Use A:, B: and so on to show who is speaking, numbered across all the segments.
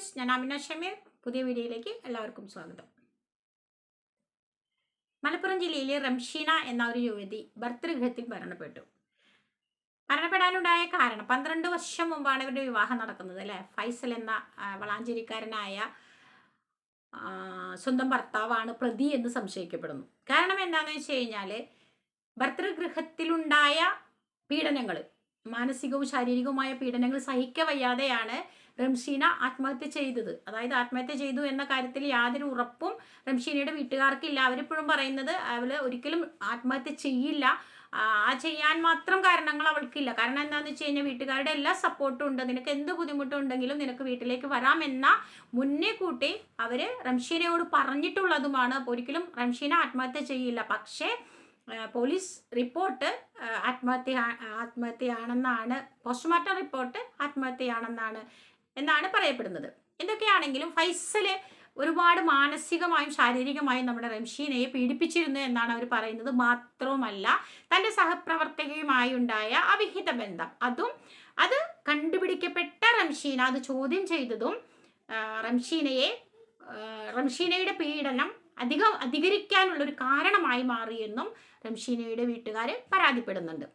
A: friends ഞാൻ അമിന ഷമീർ പുതിയ വീഡിയോയിലേക്ക് എല്ലാവർക്കും സ്വാഗതം മലപ്പുറം ജില്ലയിലെ റംഷീന എന്ന ഒരു യുവതി ഭർത്തൃഗൃഹത്തിൽ മരണപ്പെട്ടു മരണപ്പെടാനുണ്ടായ കാരണം പന്ത്രണ്ട് വർഷം മുമ്പാണ് ഇവരുടെ വിവാഹം നടക്കുന്നത് അല്ലേ ഫൈസൽ എന്ന വളാഞ്ചേരിക്കാരനായ സ്വന്തം ഭർത്താവാണ് പ്രതി എന്ന് സംശയിക്കപ്പെടുന്നു കാരണം എന്താണെന്ന് വെച്ച് കഴിഞ്ഞാൽ ഭർത്തൃഗൃഹത്തിലുണ്ടായ പീഡനങ്ങൾ മാനസികവും ശാരീരികവുമായ പീഡനങ്ങൾ സഹിക്കവയ്യാതെയാണ് റംഷീന ആത്മഹത്യ ചെയ്തത് അതായത് ആത്മഹത്യ ചെയ്തു എന്ന കാര്യത്തിൽ യാതൊരു ഉറപ്പും റംഷീനയുടെ വീട്ടുകാർക്കില്ല അവരിപ്പോഴും പറയുന്നത് അവൾ ഒരിക്കലും ആത്മഹത്യ ചെയ്യില്ല ആ ചെയ്യാൻ മാത്രം കാരണങ്ങൾ അവൾക്കില്ല കാരണം എന്താണെന്ന് വെച്ച് കഴിഞ്ഞാൽ വീട്ടുകാരുടെ എല്ലാ സപ്പോർട്ടും ഉണ്ട് നിനക്ക് എന്ത് ബുദ്ധിമുട്ടുണ്ടെങ്കിലും നിനക്ക് വീട്ടിലേക്ക് വരാമെന്ന മുന്നേ കൂട്ടി അവർ റംഷീനയോട് പറഞ്ഞിട്ടുള്ളതുമാണ് ഒരിക്കലും റംഷീന ആത്മഹത്യ ചെയ്യില്ല പക്ഷേ പോലീസ് റിപ്പോർട്ട് ആത്മഹത്യ ആത്മഹത്യയാണെന്നാണ് പോസ്റ്റ്മോർട്ടം റിപ്പോർട്ട് ആത്മഹത്യയാണെന്നാണ് എന്നാണ് പറയപ്പെടുന്നത് എന്തൊക്കെയാണെങ്കിലും ഫൈസല് ഒരുപാട് മാനസികമായും ശാരീരികമായും നമ്മുടെ റംഷീനയെ പീഡിപ്പിച്ചിരുന്നു എന്നാണ് അവർ പറയുന്നത് മാത്രവുമല്ല തൻ്റെ സഹപ്രവർത്തകയുമായി ഉണ്ടായ അവിഹിത ബന്ധം അതും അത് കണ്ടുപിടിക്കപ്പെട്ട റംഷീന അത് ചോദ്യം ചെയ്തതും റംഷീനയെ റംഷീനയുടെ പീഡനം അധികം അധികരിക്കാനുള്ള ഒരു കാരണമായി മാറിയെന്നും റംഷീനയുടെ വീട്ടുകാർ പരാതിപ്പെടുന്നുണ്ട്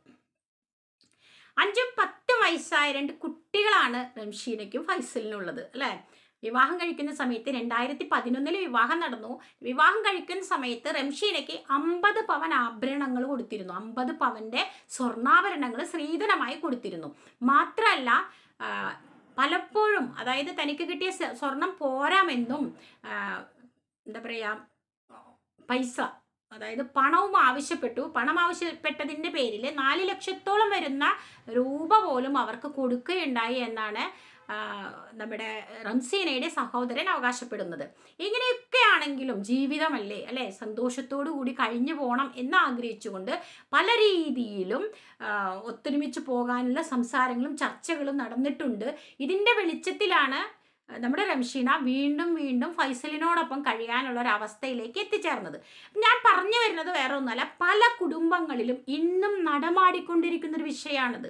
A: അഞ്ചും പത്തും വയസ്സായ രണ്ട് കുട്ടികളാണ് റംഷീനയ്ക്കും ഫൈസലിനുള്ളത് അല്ലേ വിവാഹം കഴിക്കുന്ന സമയത്ത് രണ്ടായിരത്തി പതിനൊന്നിൽ വിവാഹം നടന്നു വിവാഹം കഴിക്കുന്ന സമയത്ത് റംഷീനയ്ക്ക് അമ്പത് പവൻ ആഭരണങ്ങൾ കൊടുത്തിരുന്നു അമ്പത് പവൻ്റെ സ്വർണ്ണാഭരണങ്ങൾ സ്ത്രീധനമായി കൊടുത്തിരുന്നു മാത്രമല്ല പലപ്പോഴും അതായത് തനിക്ക് കിട്ടിയ സ്വർണം പോരാമെന്നും എന്താ പറയുക പൈസ അതായത് പണവും ആവശ്യപ്പെട്ടു പണം ആവശ്യപ്പെട്ടതിൻ്റെ പേരിൽ നാല് ലക്ഷത്തോളം വരുന്ന രൂപ പോലും അവർക്ക് കൊടുക്കുകയുണ്ടായി എന്നാണ് നമ്മുടെ റംസീനയുടെ സഹോദരൻ അവകാശപ്പെടുന്നത് ഇങ്ങനെയൊക്കെ ആണെങ്കിലും ജീവിതമല്ലേ അല്ലേ സന്തോഷത്തോടു കൂടി കഴിഞ്ഞു പോകണം എന്ന് ആഗ്രഹിച്ചുകൊണ്ട് പല രീതിയിലും ഒത്തൊരുമിച്ച് പോകാനുള്ള സംസാരങ്ങളും ചർച്ചകളും നടന്നിട്ടുണ്ട് ഇതിൻ്റെ വെളിച്ചത്തിലാണ് നമ്മുടെ രംഷീണ വീണ്ടും വീണ്ടും ഫൈസലിനോടൊപ്പം കഴിയാനുള്ള ഒരു അവസ്ഥയിലേക്ക് എത്തിച്ചേർന്നത് ഞാൻ പറഞ്ഞു വരുന്നത് വേറെ ഒന്നുമല്ല പല കുടുംബങ്ങളിലും ഇന്നും നടമാടിക്കൊണ്ടിരിക്കുന്ന ഒരു വിഷയമാണിത്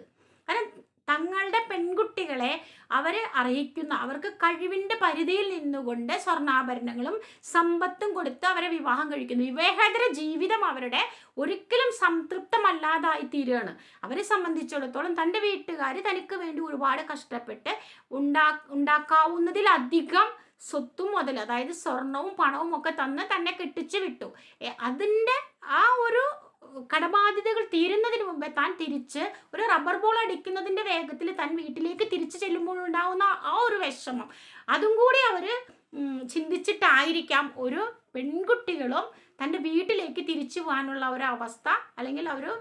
A: കാരണം തങ്ങളുടെ പെൺകുട്ടികളെ അവരെ അറിയിക്കുന്ന അവർക്ക് കഴിവിൻ്റെ പരിധിയിൽ നിന്നുകൊണ്ട് സ്വർണ്ണാഭരണങ്ങളും സമ്പത്തും കൊടുത്ത് അവരെ വിവാഹം കഴിക്കുന്നു വിവേഹേതര ജീവിതം അവരുടെ ഒരിക്കലും സംതൃപ്തമല്ലാതായി തീരുകയാണ് അവരെ സംബന്ധിച്ചിടത്തോളം തൻ്റെ വീട്ടുകാർ തനിക്ക് വേണ്ടി ഒരുപാട് കഷ്ടപ്പെട്ട് ഉണ്ടാ ഉണ്ടാക്കാവുന്നതിലധികം സ്വത്തും മുതൽ അതായത് സ്വർണവും പണവും ഒക്കെ തന്ന് തന്നെ കെട്ടിച്ചു വിട്ടു അതിൻ്റെ ആ ഒരു കടബാധ്യതകൾ തീരുന്നതിന് മുമ്പേ താൻ തിരിച്ച് ഒരു റബ്ബർ ബോൾ അടിക്കുന്നതിൻ്റെ വേഗത്തിൽ താൻ വീട്ടിലേക്ക് തിരിച്ചു ചെല്ലുമ്പോഴുണ്ടാവുന്ന ആ ഒരു വിഷമം അതും കൂടി അവർ ചിന്തിച്ചിട്ടായിരിക്കാം ഒരു പെൺകുട്ടികളും തൻ്റെ വീട്ടിലേക്ക് തിരിച്ചു പോകാനുള്ള ഒരു അവസ്ഥ അല്ലെങ്കിൽ ഒരു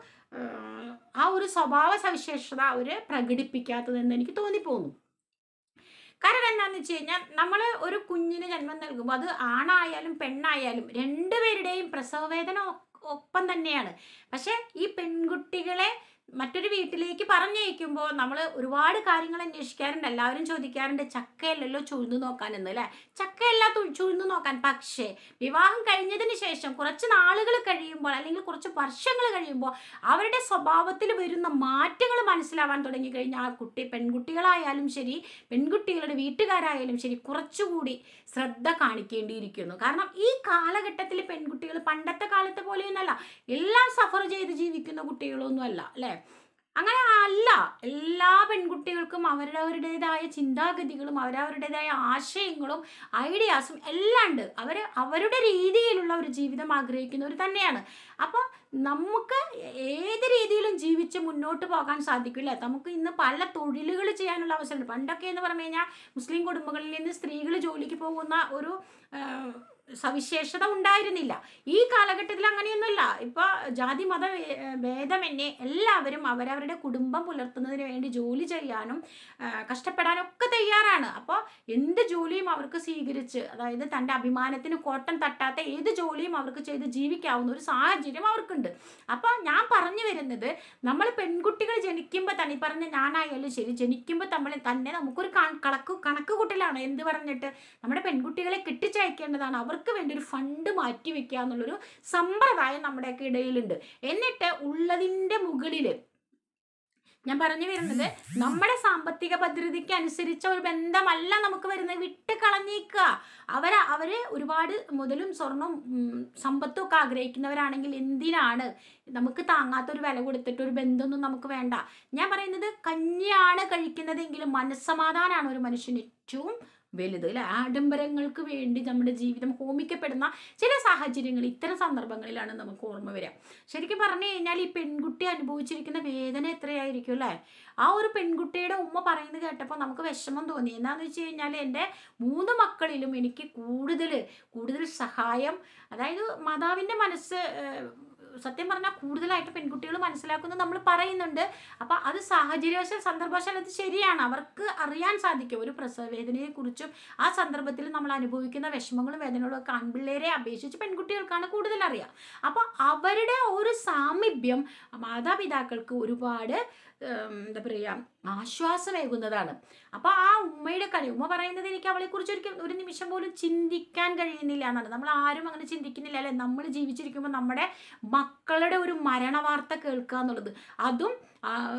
A: ആ ഒരു സ്വഭാവ സവിശേഷത അവർ പ്രകടിപ്പിക്കാത്തതെന്ന് എനിക്ക് തോന്നിപ്പോന്നു കാരണം എന്താണെന്ന് വെച്ച് കഴിഞ്ഞാൽ നമ്മൾ ഒരു കുഞ്ഞിന് ജന്മം നൽകുമ്പോൾ അത് ആണായാലും പെണ്ണായാലും രണ്ടുപേരുടെയും പ്രസവവേദന ഒപ്പം തന്നെയാണ് പക്ഷേ ഈ പെൺകുട്ടികളെ മറ്റൊരു വീട്ടിലേക്ക് പറഞ്ഞയക്കുമ്പോൾ നമ്മൾ ഒരുപാട് കാര്യങ്ങൾ അന്വേഷിക്കാറുണ്ട് എല്ലാവരും ചോദിക്കാറുണ്ട് ചക്കയല്ലല്ലോ നോക്കാൻ എന്ന് അല്ലേ ചക്കയല്ല ചുഴ്ന്നു നോക്കാൻ പക്ഷേ വിവാഹം കഴിഞ്ഞതിന് ശേഷം കുറച്ച് നാളുകൾ കഴിയുമ്പോൾ അല്ലെങ്കിൽ കുറച്ച് വർഷങ്ങൾ കഴിയുമ്പോൾ അവരുടെ സ്വഭാവത്തിൽ വരുന്ന മാറ്റങ്ങൾ മനസ്സിലാവാൻ തുടങ്ങിക്കഴിഞ്ഞാൽ ആ കുട്ടി പെൺകുട്ടികളായാലും ശരി പെൺകുട്ടികളുടെ വീട്ടുകാരായാലും ശരി കുറച്ചുകൂടി ശ്രദ്ധ കാണിക്കേണ്ടിയിരിക്കുന്നു കാരണം ഈ കാലഘട്ടത്തിൽ പെൺകുട്ടികൾ പണ്ടത്തെ കാലത്തെ പോലെയൊന്നല്ല എല്ലാം സഫർ ചെയ്ത് ജീവിക്കുന്ന കുട്ടികളൊന്നുമല്ല അല്ലേ അങ്ങനെ അല്ല എല്ലാ പെൺകുട്ടികൾക്കും അവരവരുടേതായ ചിന്താഗതികളും അവരവരുടേതായ ആശയങ്ങളും ഐഡിയാസും എല്ലാം ഉണ്ട് അവർ അവരുടെ രീതിയിലുള്ള ഒരു ജീവിതം ആഗ്രഹിക്കുന്നവർ തന്നെയാണ് അപ്പോൾ നമുക്ക് ഏത് രീതിയിലും ജീവിച്ച് മുന്നോട്ട് പോകാൻ സാധിക്കില്ല നമുക്ക് ഇന്ന് പല തൊഴിലുകൾ ചെയ്യാനുള്ള അവസരമുണ്ട് പണ്ടൊക്കെ എന്ന് പറഞ്ഞു കഴിഞ്ഞാൽ മുസ്ലിം കുടുംബങ്ങളിൽ നിന്ന് സ്ത്രീകൾ ജോലിക്ക് പോകുന്ന ഒരു സവിശേഷത ഉണ്ടായിരുന്നില്ല ഈ കാലഘട്ടത്തിൽ അങ്ങനെയൊന്നുമല്ല ഇപ്പൊ ജാതി മത ഭേദമന്യേ എല്ലാവരും അവരവരുടെ കുടുംബം പുലർത്തുന്നതിന് വേണ്ടി ജോലി ചെയ്യാനും കഷ്ടപ്പെടാനും ഒക്കെ തയ്യാറാണ് അപ്പോൾ എന്ത് ജോലിയും അവർക്ക് സ്വീകരിച്ച് അതായത് തൻ്റെ അഭിമാനത്തിന് കോട്ടം തട്ടാത്ത ഏത് ജോലിയും അവർക്ക് ചെയ്ത് ജീവിക്കാവുന്ന ഒരു സാഹചര്യം അവർക്കുണ്ട് അപ്പോൾ ഞാൻ പറഞ്ഞു വരുന്നത് നമ്മൾ പെൺകുട്ടികൾ ജനിക്കുമ്പോൾ തന്നെ പറഞ്ഞ ഞാനായാലും ശരി ജനിക്കുമ്പോൾ നമ്മൾ തന്നെ നമുക്കൊരു കണക്ക് കണക്ക് കൂട്ടലാണ് എന്ത് പറഞ്ഞിട്ട് നമ്മുടെ പെൺകുട്ടികളെ കിട്ടിച്ചയക്കേണ്ടതാണ് അവർ അവർക്ക് വേണ്ടി ഒരു ഫണ്ട് മാറ്റിവെക്കുക എന്നുള്ളൊരു സമ്പ്രദായം നമ്മുടെയൊക്കെ ഇടയിലുണ്ട് എന്നിട്ട് ഉള്ളതിൻ്റെ മുകളിൽ ഞാൻ പറഞ്ഞു വരുന്നത് നമ്മുടെ സാമ്പത്തിക ഭദ്രതയ്ക്ക് അനുസരിച്ച ഒരു ബന്ധമല്ല നമുക്ക് വരുന്നത് വിട്ട് കളഞ്ഞേക്കുക അവരെ അവർ ഒരുപാട് മുതലും സ്വർണവും സമ്പത്തും ഒക്കെ ആഗ്രഹിക്കുന്നവരാണെങ്കിൽ എന്തിനാണ് നമുക്ക് താങ്ങാത്ത ഒരു വില കൊടുത്തിട്ട് ഒരു ബന്ധമൊന്നും നമുക്ക് വേണ്ട ഞാൻ പറയുന്നത് കഞ്ഞിയാണ് കഴിക്കുന്നതെങ്കിലും മനസ്സമാധാനമാണ് ഒരു മനുഷ്യന് ഏറ്റവും വലുത് അല്ലെ ആഡംബരങ്ങൾക്ക് വേണ്ടി നമ്മുടെ ജീവിതം ഹോമിക്കപ്പെടുന്ന ചില സാഹചര്യങ്ങൾ ഇത്തരം സന്ദർഭങ്ങളിലാണ് നമുക്ക് ഓർമ്മ വരിക ശരിക്കും പറഞ്ഞു കഴിഞ്ഞാൽ ഈ പെൺകുട്ടി അനുഭവിച്ചിരിക്കുന്ന വേദന എത്രയായിരിക്കും അല്ലേ ആ ഒരു പെൺകുട്ടിയുടെ ഉമ്മ പറയുന്നത് കേട്ടപ്പോൾ നമുക്ക് വിഷമം തോന്നി എന്താന്ന് വെച്ച് കഴിഞ്ഞാൽ എൻ്റെ മൂന്ന് മക്കളിലും എനിക്ക് കൂടുതൽ കൂടുതൽ സഹായം അതായത് മാതാവിൻ്റെ മനസ്സ് സത്യം പറഞ്ഞാൽ കൂടുതലായിട്ട് പെൺകുട്ടികൾ മനസ്സിലാക്കുന്നത് നമ്മൾ പറയുന്നുണ്ട് അപ്പം അത് സാഹചര്യവശാൽ സന്ദർഭവശാൽ അത് ശരിയാണ് അവർക്ക് അറിയാൻ സാധിക്കും ഒരു പ്രസവ വേദനയെക്കുറിച്ചും ആ സന്ദർഭത്തിൽ നമ്മൾ അനുഭവിക്കുന്ന വിഷമങ്ങളും വേദനകളും ഒക്കെ ആൺപിള്ളേരെ അപേക്ഷിച്ച് പെൺകുട്ടികൾക്കാണ് കൂടുതൽ അറിയാം അപ്പോൾ അവരുടെ ഒരു സാമീപ്യം മാതാപിതാക്കൾക്ക് ഒരുപാട് എന്താ പറയുക ആശ്വാസമേകുന്നതാണ് അപ്പോൾ ആ ഉമ്മയുടെ കളി ഉമ്മ പറയുന്നത് എനിക്ക് അവളെക്കുറിച്ച് ഒരിക്കലും ഒരു നിമിഷം പോലും ചിന്തിക്കാൻ കഴിയുന്നില്ല എന്നാണ് നമ്മൾ ആരും അങ്ങനെ ചിന്തിക്കുന്നില്ല അല്ലെ നമ്മൾ ജീവിച്ചിരിക്കുമ്പോൾ നമ്മുടെ മക്കളുടെ ഒരു മരണവാർത്ത കേൾക്കുക എന്നുള്ളത് അതും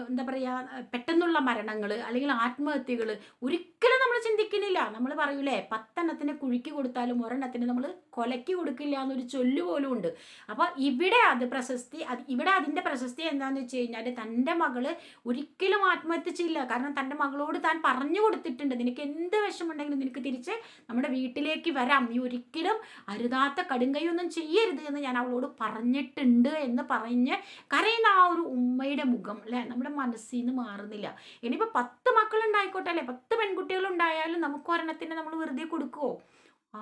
A: എന്താ പറയുക പെട്ടെന്നുള്ള മരണങ്ങൾ അല്ലെങ്കിൽ ആത്മഹത്യകൾ ഒരിക്കലും നമ്മൾ ചിന്തിക്കുന്നില്ല നമ്മൾ പറയൂലേ പത്തെണ്ണത്തിന് കുഴിക്ക് കൊടുത്താലും ഒരെണ്ണത്തിന് നമ്മൾ കൊലയ്ക്ക് കൊടുക്കില്ല എന്നൊരു ചൊല്ലു പോലും ഉണ്ട് അപ്പോൾ ഇവിടെ അത് പ്രശസ്തി അത് ഇവിടെ അതിൻ്റെ പ്രശസ്തി എന്താണെന്ന് വെച്ച് കഴിഞ്ഞാൽ തൻ്റെ മകള് ഒരിക്കലും ആത്മഹത്യ ചെയ്യില്ല കാരണം തൻ്റെ മകളോട് താൻ പറഞ്ഞു കൊടുത്തിട്ടുണ്ട് നിനക്ക് എന്ത് വിഷമുണ്ടെങ്കിലും നിനക്ക് തിരിച്ച് നമ്മുടെ വീട്ടിലേക്ക് വരാം നീ ഒരിക്കലും അരുതാത്ത കടുങ്കൈയൊന്നും ചെയ്യരുത് എന്ന് ഞാൻ അവളോട് പറഞ്ഞിട്ടുണ്ട് എന്ന് പറഞ്ഞ് കരയുന്ന ആ ഒരു ഉമ്മയുടെ മുഖം അല്ലെ നമ്മുടെ മനസ്സിൽ നിന്ന് മാറുന്നില്ല ഇനിയിപ്പോൾ പത്ത് മക്കളുണ്ടായിക്കോട്ടെ അല്ലെ പത്ത് പെൺകുട്ടികൾ ഉണ്ടായാലും നമുക്ക് ഒരെണ്ണത്തിന് നമ്മൾ വെറുതെ കൊടുക്കുമോ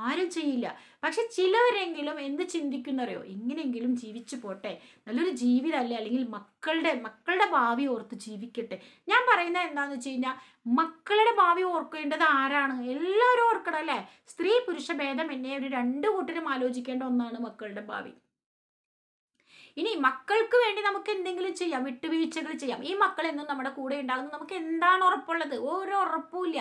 A: ആരും ചെയ്യില്ല പക്ഷെ ചിലവരെങ്കിലും എന്ത് ചിന്തിക്കുന്നറിയോ എങ്ങനെയെങ്കിലും ജീവിച്ചു പോട്ടെ നല്ലൊരു ജീവിതമല്ലേ അല്ലെങ്കിൽ മക്കളുടെ മക്കളുടെ ഭാവി ഓർത്ത് ജീവിക്കട്ടെ ഞാൻ പറയുന്നത് എന്താണെന്ന് വെച്ച് കഴിഞ്ഞാൽ മക്കളുടെ ഭാവി ഓർക്കേണ്ടത് ആരാണ് എല്ലാവരും ഓർക്കണം അല്ലേ സ്ത്രീ പുരുഷ ഭേദം എന്നെ ഒരു രണ്ട് കൂട്ടരും ആലോചിക്കേണ്ട ഒന്നാണ് മക്കളുടെ ഭാവി ഇനി മക്കൾക്ക് വേണ്ടി നമുക്ക് എന്തെങ്കിലും ചെയ്യാം വിട്ടുവീഴ്ചകൾ ചെയ്യാം ഈ മക്കൾ എന്നും നമ്മുടെ കൂടെ ഉണ്ടാകുന്നു നമുക്ക് എന്താണ് ഉറപ്പുള്ളത് ഓരോ ഉറപ്പുമില്ല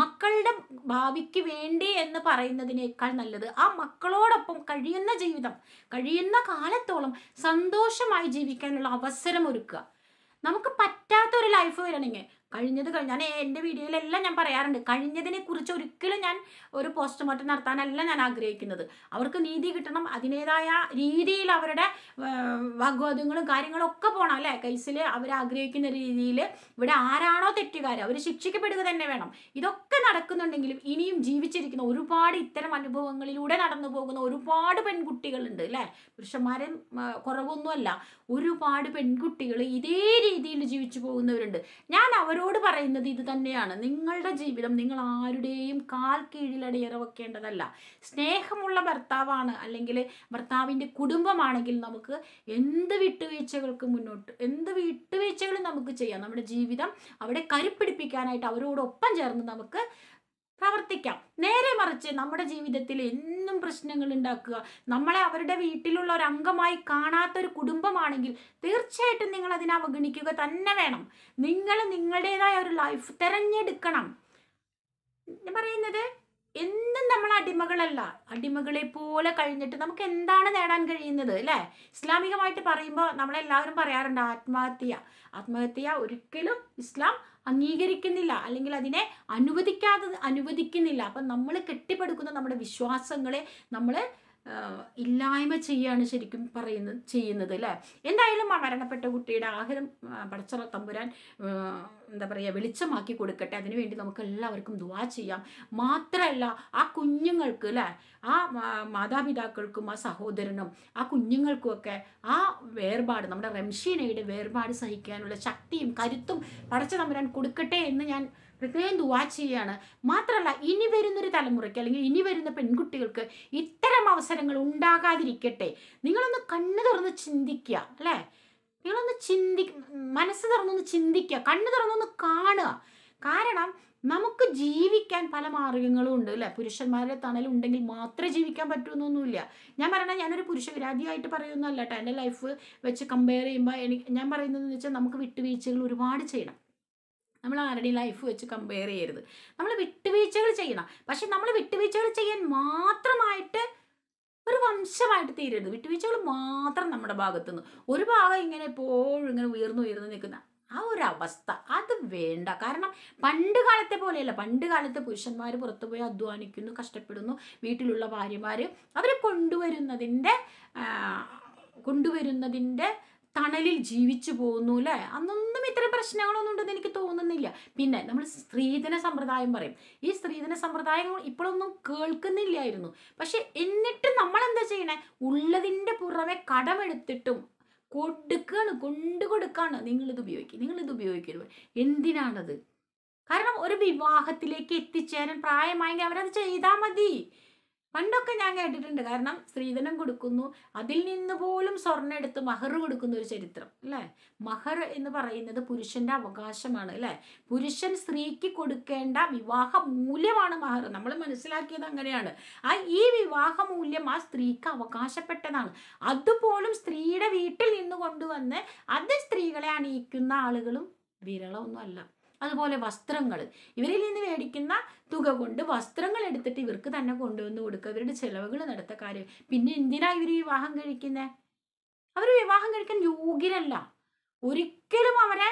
A: മക്കളുടെ ഭാവിക്ക് വേണ്ടി എന്ന് പറയുന്നതിനേക്കാൾ നല്ലത് ആ മക്കളോടൊപ്പം കഴിയുന്ന ജീവിതം കഴിയുന്ന കാലത്തോളം സന്തോഷമായി ജീവിക്കാനുള്ള അവസരം ഒരുക്കുക നമുക്ക് പറ്റാത്ത ഒരു ലൈഫ് വരണമെങ്കിൽ കഴിഞ്ഞത് കഴിഞ്ഞ ഞാൻ എൻ്റെ വീഡിയോയിലെല്ലാം ഞാൻ പറയാറുണ്ട് കഴിഞ്ഞതിനെ കുറിച്ച് ഒരിക്കലും ഞാൻ ഒരു പോസ്റ്റ്മോർട്ടം നടത്താനല്ല ഞാൻ ആഗ്രഹിക്കുന്നത് അവർക്ക് നീതി കിട്ടണം അതിൻ്റെതായ രീതിയിൽ അവരുടെ വാഗ്വാദങ്ങളും കാര്യങ്ങളും ഒക്കെ പോകണം അല്ലേ കേസിൽ അവർ ആഗ്രഹിക്കുന്ന രീതിയിൽ ഇവിടെ ആരാണോ തെറ്റുകാർ അവർ ശിക്ഷിക്കപ്പെടുക തന്നെ വേണം ഇതൊക്കെ നടക്കുന്നുണ്ടെങ്കിലും ഇനിയും ജീവിച്ചിരിക്കുന്ന ഒരുപാട് ഇത്തരം അനുഭവങ്ങളിലൂടെ നടന്നു പോകുന്ന ഒരുപാട് പെൺകുട്ടികളുണ്ട് അല്ലേ പുരുഷന്മാരെ കുറവൊന്നുമല്ല ഒരുപാട് പെൺകുട്ടികൾ ഇതേ രീതിയിൽ ജീവിച്ചു പോകുന്നവരുണ്ട് ഞാൻ അവരോട് പറയുന്നത് ഇത് തന്നെയാണ് നിങ്ങളുടെ ജീവിതം നിങ്ങൾ ആരുടെയും കാൽ കീഴിലടിയറ വെക്കേണ്ടതല്ല സ്നേഹമുള്ള ഭർത്താവാണ് അല്ലെങ്കിൽ ഭർത്താവിൻ്റെ കുടുംബമാണെങ്കിൽ നമുക്ക് എന്ത് വിട്ടുവീഴ്ചകൾക്ക് മുന്നോട്ട് എന്ത് വിട്ടുവീഴ്ചകളും നമുക്ക് ചെയ്യാം നമ്മുടെ ജീവിതം അവിടെ കരുപ്പിടിപ്പിക്കാനായിട്ട് അവരോടൊപ്പം ചേർന്ന് നമുക്ക് പ്രവർത്തിക്കാം നേരെ മറിച്ച് നമ്മുടെ ജീവിതത്തിൽ എന്നും പ്രശ്നങ്ങൾ ഉണ്ടാക്കുക നമ്മളെ അവരുടെ വീട്ടിലുള്ള ഒരു അംഗമായി ഒരു കുടുംബമാണെങ്കിൽ തീർച്ചയായിട്ടും നിങ്ങൾ അതിനെ അവഗണിക്കുക തന്നെ വേണം നിങ്ങൾ നിങ്ങളുടേതായ ഒരു ലൈഫ് തിരഞ്ഞെടുക്കണം പറയുന്നത് എന്നും നമ്മൾ അടിമകളല്ല അടിമകളെ പോലെ കഴിഞ്ഞിട്ട് നമുക്ക് എന്താണ് നേടാൻ കഴിയുന്നത് അല്ലേ ഇസ്ലാമികമായിട്ട് പറയുമ്പോൾ നമ്മളെല്ലാവരും പറയാറുണ്ട് ആത്മഹത്യ ആത്മഹത്യ ഒരിക്കലും ഇസ്ലാം അംഗീകരിക്കുന്നില്ല അല്ലെങ്കിൽ അതിനെ അനുവദിക്കാതെ അനുവദിക്കുന്നില്ല അപ്പം നമ്മൾ കെട്ടിപ്പടുക്കുന്ന നമ്മുടെ വിശ്വാസങ്ങളെ നമ്മൾ ഇല്ലായ്മ ചെയ്യാണ് ശരിക്കും പറയുന്നത് ചെയ്യുന്നത് അല്ലേ എന്തായാലും ആ മരണപ്പെട്ട കുട്ടിയുടെ ആഹാരം പടച്ച തമ്പുരാൻ എന്താ പറയുക വെളിച്ചമാക്കി കൊടുക്കട്ടെ അതിനുവേണ്ടി നമുക്ക് എല്ലാവർക്കും ദുവാ ചെയ്യാം മാത്രമല്ല ആ കുഞ്ഞുങ്ങൾക്ക് അല്ലേ ആ മാതാപിതാക്കൾക്കും ആ സഹോദരനും ആ കുഞ്ഞുങ്ങൾക്കും ഒക്കെ ആ വേർപാട് നമ്മുടെ റംഷീനയുടെ വേർപാട് സഹിക്കാനുള്ള ശക്തിയും കരുത്തും പടച്ച തമ്പുരാൻ കൊടുക്കട്ടെ എന്ന് ഞാൻ ഹൃദയം ദുവാ ചെയ്യുകയാണ് മാത്രമല്ല ഇനി വരുന്നൊരു തലമുറയ്ക്ക് അല്ലെങ്കിൽ ഇനി വരുന്ന പെൺകുട്ടികൾക്ക് ഇത്തരം അവസരങ്ങൾ ഉണ്ടാകാതിരിക്കട്ടെ നിങ്ങളൊന്ന് കണ്ണു തുറന്ന് ചിന്തിക്കുക അല്ലേ നിങ്ങളൊന്ന് ചിന്തി മനസ്സ് തുറന്നൊന്ന് ചിന്തിക്കുക കണ്ണു തുറന്നൊന്ന് കാണുക കാരണം നമുക്ക് ജീവിക്കാൻ പല മാർഗങ്ങളും ഉണ്ട് അല്ലേ പുരുഷന്മാരുടെ തണൽ ഉണ്ടെങ്കിൽ മാത്രമേ ജീവിക്കാൻ പറ്റുമെന്നൊന്നുമില്ല ഞാൻ പറയണ ഞാനൊരു പുരുഷ വിരാതിയായിട്ട് പറയുന്നതല്ല കേട്ടോ എൻ്റെ ലൈഫ് വെച്ച് കമ്പയർ ചെയ്യുമ്പോൾ എനിക്ക് ഞാൻ പറയുന്നതെന്ന് വെച്ചാൽ നമുക്ക് വിട്ടുവീഴ്ചകൾ ഒരുപാട് ചെയ്യണം നമ്മൾ ആരുടെയും ലൈഫ് വെച്ച് കമ്പയർ ചെയ്യരുത് നമ്മൾ വിട്ടുവീഴ്ചകൾ ചെയ്യണം പക്ഷെ നമ്മൾ വിട്ടുവീഴ്ചകൾ ചെയ്യാൻ മാത്രമായിട്ട് ഒരു വംശമായിട്ട് തീരരുത് വിട്ടുവീഴ്ചകൾ മാത്രം നമ്മുടെ ഭാഗത്തു നിന്ന് ഒരു ഭാഗം ഇങ്ങനെ എപ്പോഴും ഇങ്ങനെ ഉയർന്നു ഉയർന്നു നിൽക്കുന്ന ആ ഒരു അവസ്ഥ അത് വേണ്ട കാരണം പണ്ട് കാലത്തെ പോലെയല്ല പണ്ട് കാലത്ത് പുരുഷന്മാർ പുറത്തുപോയി അധ്വാനിക്കുന്നു കഷ്ടപ്പെടുന്നു വീട്ടിലുള്ള ഭാര്യമാർ അവരെ കൊണ്ടുവരുന്നതിൻ്റെ കൊണ്ടുവരുന്നതിൻ്റെ തണലിൽ ജീവിച്ചു പോകുന്നു അല്ലേ അന്നൊന്നും ഇത്തരം പ്രശ്നങ്ങളൊന്നും ഉണ്ടെന്ന് എനിക്ക് തോന്നുന്നില്ല പിന്നെ നമ്മൾ സ്ത്രീധന സമ്പ്രദായം പറയും ഈ സ്ത്രീധന സമ്പ്രദായം ഇപ്പോഴൊന്നും കേൾക്കുന്നില്ലായിരുന്നു പക്ഷെ എന്നിട്ട് നമ്മൾ എന്താ ചെയ്യണേ ഉള്ളതിൻ്റെ പുറമെ കടമെടുത്തിട്ടും കൊടുക്കുകയാണ് നിങ്ങൾ ഇത് നിങ്ങളിത് ഉപയോഗിക്കുക നിങ്ങളിത് ഉപയോഗിക്കരുത് എന്തിനാണത് കാരണം ഒരു വിവാഹത്തിലേക്ക് എത്തിച്ചേരാൻ പ്രായമായെങ്കിൽ അവരത് ചെയ്താൽ മതി പണ്ടൊക്കെ ഞാൻ കേട്ടിട്ടുണ്ട് കാരണം സ്ത്രീധനം കൊടുക്കുന്നു അതിൽ നിന്ന് പോലും സ്വർണ്ണം എടുത്ത് മഹർ കൊടുക്കുന്ന ഒരു ചരിത്രം അല്ലേ മഹർ എന്ന് പറയുന്നത് പുരുഷന്റെ അവകാശമാണ് അല്ലേ പുരുഷൻ സ്ത്രീക്ക് കൊടുക്കേണ്ട വിവാഹ മൂല്യമാണ് മഹർ നമ്മൾ മനസ്സിലാക്കിയത് അങ്ങനെയാണ് ആ ഈ വിവാഹ മൂല്യം ആ സ്ത്രീക്ക് അവകാശപ്പെട്ടതാണ് അതുപോലും സ്ത്രീയുടെ വീട്ടിൽ നിന്ന് കൊണ്ടുവന്ന് അത് സ്ത്രീകളെ അണിയിക്കുന്ന ആളുകളും വിരളമൊന്നുമല്ല അതുപോലെ വസ്ത്രങ്ങൾ ഇവരിൽ നിന്ന് മേടിക്കുന്ന തുക കൊണ്ട് വസ്ത്രങ്ങൾ എടുത്തിട്ട് ഇവർക്ക് തന്നെ കൊണ്ടുവന്ന് കൊടുക്കുക ഇവരുടെ ചെലവുകൾ നടത്തുക കാര്യം പിന്നെ എന്തിനാ ഇവർ വിവാഹം കഴിക്കുന്നത് അവർ വിവാഹം കഴിക്കാൻ യോഗ്യരല്ല ഒരിക്കലും അവരെ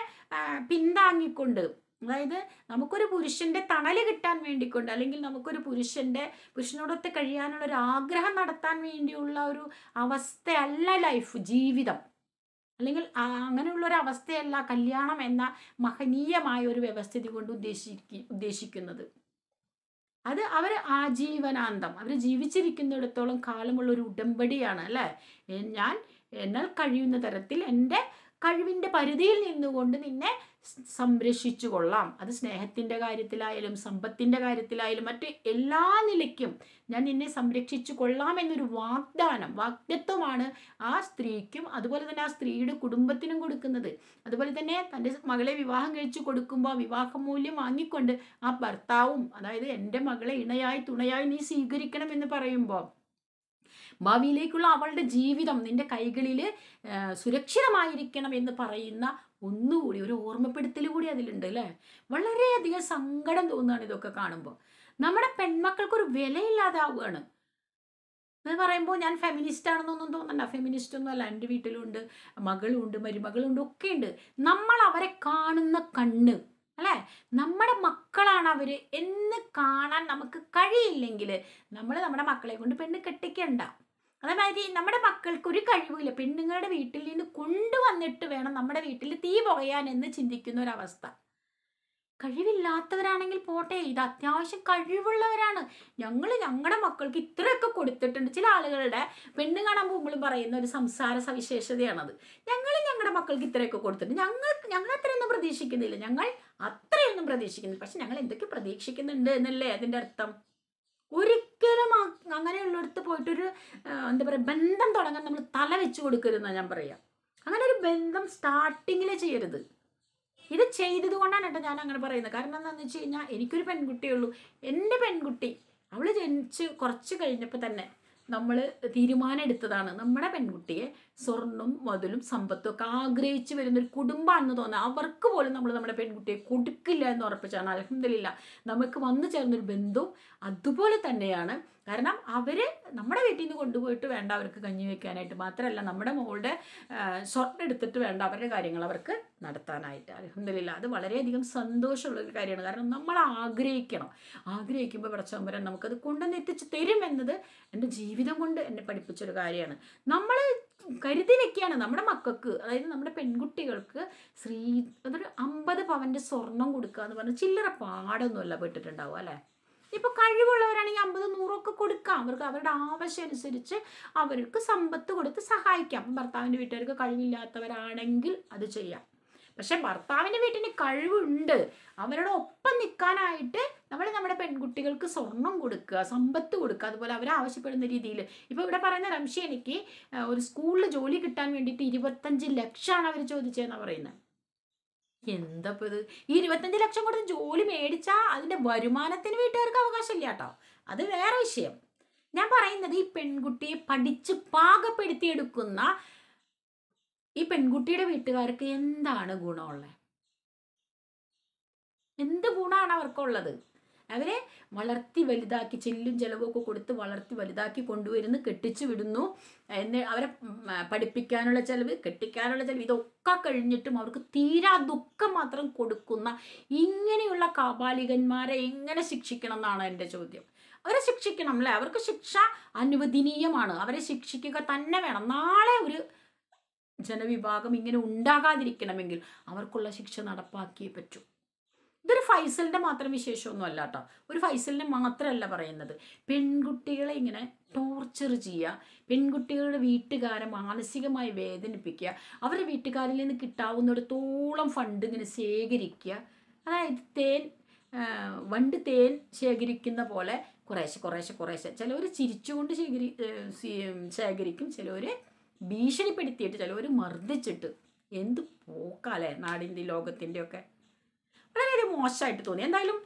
A: പിന്താങ്ങിക്കൊണ്ട് അതായത് നമുക്കൊരു പുരുഷന്റെ തണല് കിട്ടാൻ വേണ്ടിക്കൊണ്ട് അല്ലെങ്കിൽ നമുക്കൊരു പുരുഷന്റെ പുരുഷനോടൊത്ത് കഴിയാനുള്ള ഒരു ആഗ്രഹം നടത്താൻ വേണ്ടിയുള്ള ഒരു അവസ്ഥയല്ല ലൈഫ് ജീവിതം അല്ലെങ്കിൽ അങ്ങനെയുള്ള ഒരു അവസ്ഥയല്ല കല്യാണം എന്ന മഹനീയമായ ഒരു വ്യവസ്ഥിതി കൊണ്ട് ഉദ്ദേശിക്കുക ഉദ്ദേശിക്കുന്നത് അത് അവർ ആജീവനാന്തം അവർ ജീവിച്ചിരിക്കുന്നിടത്തോളം കാലമുള്ള ഒരു ഉടമ്പടിയാണ് അല്ലേ ഞാൻ എന്നാൽ കഴിയുന്ന തരത്തിൽ എൻ്റെ കഴിവിൻ്റെ പരിധിയിൽ നിന്നുകൊണ്ട് നിന്നെ സംരക്ഷിച്ചു കൊള്ളാം അത് സ്നേഹത്തിൻ്റെ കാര്യത്തിലായാലും സമ്പത്തിൻ്റെ കാര്യത്തിലായാലും മറ്റ് എല്ലാ നിലയ്ക്കും ഞാൻ നിന്നെ സംരക്ഷിച്ചു കൊള്ളാം എന്നൊരു വാഗ്ദാനം വാഗ്ദത്വമാണ് ആ സ്ത്രീക്കും അതുപോലെ തന്നെ ആ സ്ത്രീയുടെ കുടുംബത്തിനും കൊടുക്കുന്നത് അതുപോലെ തന്നെ തൻ്റെ മകളെ വിവാഹം കഴിച്ചു കൊടുക്കുമ്പോൾ വിവാഹ മൂല്യം വാങ്ങിക്കൊണ്ട് ആ ഭർത്താവും അതായത് എൻ്റെ മകളെ ഇണയായി തുണയായി നീ സ്വീകരിക്കണം എന്ന് പറയുമ്പോൾ ഭാവിയിലേക്കുള്ള അവളുടെ ജീവിതം നിന്റെ കൈകളിൽ സുരക്ഷിതമായിരിക്കണം എന്ന് പറയുന്ന ഒന്നുകൂടി ഒരു ഓർമ്മപ്പെടുത്തൽ കൂടി അതിലുണ്ട് അല്ലേ വളരെയധികം സങ്കടം തോന്നുകയാണ് ഇതൊക്കെ കാണുമ്പോൾ നമ്മുടെ പെൺമക്കൾക്കൊരു വിലയില്ലാതാവുകയാണ് എന്ന് പറയുമ്പോൾ ഞാൻ ഫെമിനിസ്റ്റ് ആണെന്നൊന്നും തോന്നണ്ട ഫെമിനിസ്റ്റ് ഒന്നും അല്ല എൻ്റെ വീട്ടിലുണ്ട് മകളുണ്ട് മരുമകളുണ്ട് ഒക്കെ ഉണ്ട് നമ്മൾ അവരെ കാണുന്ന കണ്ണ് അല്ലേ നമ്മുടെ മക്കളാണ് അവർ എന്ന് കാണാൻ നമുക്ക് കഴിയില്ലെങ്കിൽ നമ്മൾ നമ്മുടെ മക്കളെ കൊണ്ട് പെണ്ണ് കെട്ടിക്കണ്ട അതേമാതിരി നമ്മുടെ മക്കൾക്ക് ഒരു കഴിവില്ല പെണ്ണുങ്ങളുടെ വീട്ടിൽ നിന്ന് കൊണ്ടുവന്നിട്ട് വേണം നമ്മുടെ വീട്ടിൽ തീ പുകയാൻ എന്ന് ചിന്തിക്കുന്ന ഒരവസ്ഥ കഴിവില്ലാത്തവരാണെങ്കിൽ പോട്ടെ ഇത് അത്യാവശ്യം കഴിവുള്ളവരാണ് ഞങ്ങൾ ഞങ്ങളുടെ മക്കൾക്ക് ഇത്രയൊക്കെ കൊടുത്തിട്ടുണ്ട് ചില ആളുകളുടെ പെണ്ണ് കാണാൻ പോകുമ്പോഴും പറയുന്ന ഒരു സംസാര സവിശേഷതയാണത് ഞങ്ങൾ ഞങ്ങളുടെ മക്കൾക്ക് ഇത്രയൊക്കെ കൊടുത്തിട്ടുണ്ട് ഞങ്ങൾക്ക് ഞങ്ങൾ അത്രയൊന്നും പ്രതീക്ഷിക്കുന്നില്ല ഞങ്ങൾ അത്രയൊന്നും പ്രതീക്ഷിക്കുന്നില്ല പക്ഷെ ഞങ്ങൾ എന്തൊക്കെ പ്രതീക്ഷിക്കുന്നുണ്ട് എന്നല്ലേ അതിൻ്റെ അർത്ഥം ഒരിക്കലും അങ്ങനെയുള്ളിടത്ത് പോയിട്ടൊരു എന്താ പറയുക ബന്ധം തുടങ്ങാൻ നമ്മൾ തല വെച്ച് കൊടുക്കരുതെന്ന് ഞാൻ പറയാം അങ്ങനെ ഒരു ബന്ധം സ്റ്റാർട്ടിങ്ങിൽ ചെയ്യരുത് ഇത് ചെയ്തത് കൊണ്ടാണ് കേട്ടോ ഞാൻ അങ്ങനെ പറയുന്നത് കാരണം എന്താണെന്ന് വെച്ച് കഴിഞ്ഞാൽ എനിക്കൊരു പെൺകുട്ടിയുള്ളൂ എൻ്റെ പെൺകുട്ടി അവൾ ജനിച്ച് കുറച്ച് കഴിഞ്ഞപ്പോൾ തന്നെ നമ്മൾ എടുത്തതാണ് നമ്മുടെ പെൺകുട്ടിയെ സ്വർണ്ണവും മുതലും സമ്പത്തും ഒക്കെ വരുന്ന ഒരു കുടുംബമാണെന്ന് തോന്നുന്നത് അവർക്ക് പോലും നമ്മൾ നമ്മുടെ പെൺകുട്ടിയെ കൊടുക്കില്ല എന്ന് ഉറപ്പിച്ചാണ് അലഹമില്ല നമുക്ക് വന്നു ചേർന്നൊരു ബന്ധവും അതുപോലെ തന്നെയാണ് കാരണം അവർ നമ്മുടെ വീട്ടിൽ നിന്ന് കൊണ്ടുപോയിട്ട് വേണ്ട അവർക്ക് കഞ്ഞി വെക്കാനായിട്ട് മാത്രമല്ല നമ്മുടെ മോളുടെ സ്വർണ്ണം എടുത്തിട്ട് വേണ്ട അവരുടെ കാര്യങ്ങൾ അവർക്ക് നടത്താനായിട്ട് അലഹമില്ല അത് വളരെയധികം സന്തോഷമുള്ളൊരു കാര്യമാണ് കാരണം നമ്മൾ ആഗ്രഹിക്കണം ആഗ്രഹിക്കുമ്പോൾ പടച്ചവരൻ നമുക്കത് കൊണ്ടുവന്ന് എത്തിച്ച് തരുമെന്നത് എൻ്റെ ജീവിതം കൊണ്ട് എന്നെ പഠിപ്പിച്ചൊരു കാര്യമാണ് നമ്മൾ കരുതിലൊക്കെയാണ് നമ്മുടെ മക്കൾക്ക് അതായത് നമ്മുടെ പെൺകുട്ടികൾക്ക് സ്ത്രീ അതൊരു അമ്പത് പവൻ്റെ സ്വർണം കൊടുക്കുക എന്ന് പറഞ്ഞാൽ ചില്ലറ പാടൊന്നുമല്ല പെട്ടിട്ടുണ്ടാവും അല്ലേ ഇപ്പോൾ കഴിവുള്ളവരാണെങ്കിൽ അമ്പത് നൂറൊക്കെ കൊടുക്കാം അവർക്ക് അവരുടെ ആവശ്യം അനുസരിച്ച് അവർക്ക് സമ്പത്ത് കൊടുത്ത് സഹായിക്കാം ഭർത്താവിന്റെ വീട്ടുകാർക്ക് കഴിവില്ലാത്തവരാണെങ്കിൽ അത് ചെയ്യാം പക്ഷെ ഭർത്താവിന്റെ വീട്ടിന് കഴിവുണ്ട് അവരുടെ ഒപ്പം നിൽക്കാനായിട്ട് നമ്മൾ നമ്മുടെ പെൺകുട്ടികൾക്ക് സ്വർണം കൊടുക്കുക സമ്പത്ത് കൊടുക്കുക അതുപോലെ അവർ ആവശ്യപ്പെടുന്ന രീതിയിൽ ഇപ്പോൾ ഇവിടെ പറയുന്ന റംഷി എനിക്ക് ഒരു സ്കൂളിൽ ജോലി കിട്ടാൻ വേണ്ടിയിട്ട് ഇരുപത്തഞ്ച് ലക്ഷമാണ് അവർ ചോദിച്ചതെന്നാണ് പറയുന്നത് എന്താ ഇത് ഈ ഇരുപത്തഞ്ച് ലക്ഷം കൊടുത്ത് ജോലി മേടിച്ചാൽ അതിൻ്റെ വരുമാനത്തിന് വീട്ടുകാർക്ക് അവകാശമില്ല കേട്ടോ അത് വേറെ വിഷയം ഞാൻ പറയുന്നത് ഈ പെൺകുട്ടിയെ പഠിച്ച് പാകപ്പെടുത്തിയെടുക്കുന്ന ഈ പെൺകുട്ടിയുടെ വീട്ടുകാർക്ക് എന്താണ് ഗുണമുള്ളത് എന്ത് ഗുണമാണ് അവർക്കുള്ളത് അവരെ വളർത്തി വലുതാക്കി ചെല്ലും ചെലവൊക്കെ കൊടുത്ത് വളർത്തി വലുതാക്കി കൊണ്ടുവരുന്നു കെട്ടിച്ചു വിടുന്നു എന്ന് അവരെ പഠിപ്പിക്കാനുള്ള ചെലവ് കെട്ടിക്കാനുള്ള ചെലവ് ഇതൊക്കെ കഴിഞ്ഞിട്ടും അവർക്ക് തീരാ ദുഃഖം മാത്രം കൊടുക്കുന്ന ഇങ്ങനെയുള്ള കാബാലികന്മാരെ എങ്ങനെ ശിക്ഷിക്കണം എന്നാണ് എൻ്റെ ചോദ്യം അവരെ ശിക്ഷിക്കണം അല്ലേ അവർക്ക് ശിക്ഷ അനുവദനീയമാണ് അവരെ ശിക്ഷിക്കുക തന്നെ വേണം നാളെ ഒരു ജനവിഭാഗം ഇങ്ങനെ ഉണ്ടാകാതിരിക്കണമെങ്കിൽ അവർക്കുള്ള ശിക്ഷ നടപ്പാക്കിയേ പറ്റൂ ഇതൊരു ഫൈസലിൻ്റെ മാത്രം വിശേഷമൊന്നും അല്ല കേട്ടോ ഒരു ഫൈസലിനെ മാത്രമല്ല പറയുന്നത് പെൺകുട്ടികളെ ഇങ്ങനെ ടോർച്ചർ ചെയ്യുക പെൺകുട്ടികളുടെ വീട്ടുകാരെ മാനസികമായി വേദനിപ്പിക്കുക അവരുടെ വീട്ടുകാരിൽ നിന്ന് കിട്ടാവുന്നിടത്തോളം ഫണ്ട് ഇങ്ങനെ ശേഖരിക്കുക അതായത് തേൻ വണ്ട് തേൻ ശേഖരിക്കുന്ന പോലെ കുറേശ്ശെ കുറേശ്ശെ കുറേശ്ശെ ചിലവർ ചിരിച്ചുകൊണ്ട് ശേഖരി ശേഖരിക്കും ചിലവർ ഭീഷണിപ്പെടുത്തിയിട്ട് ചിലവർ മർദ്ദിച്ചിട്ട് എന്ത് പോക്കാലേ നാടിൻ്റെ ലോകത്തിൻ്റെയൊക്കെ ഒക്കെ വളരെ മോശമായിട്ട് തോന്നി എന്തായാലും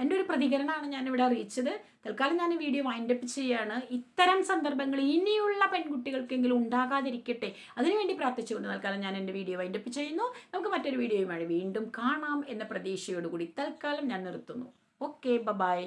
A: എൻ്റെ ഒരു പ്രതികരണമാണ് ഞാനിവിടെ അറിയിച്ചത് തൽക്കാലം ഞാൻ ഈ വീഡിയോ വൈൻഡപ്പ് ചെയ്യുകയാണ് ഇത്തരം സന്ദർഭങ്ങൾ ഇനിയുള്ള പെൺകുട്ടികൾക്കെങ്കിലും ഉണ്ടാകാതിരിക്കട്ടെ അതിനുവേണ്ടി പ്രാർത്ഥിച്ചുകൊണ്ട് തൽക്കാലം ഞാൻ എൻ്റെ വീഡിയോ വൈൻഡപ്പ് ചെയ്യുന്നു നമുക്ക് മറ്റൊരു വീഡിയോയുമായി വീണ്ടും കാണാം എന്ന പ്രതീക്ഷയോടുകൂടി തൽക്കാലം ഞാൻ നിർത്തുന്നു ഓക്കെ ബബായ്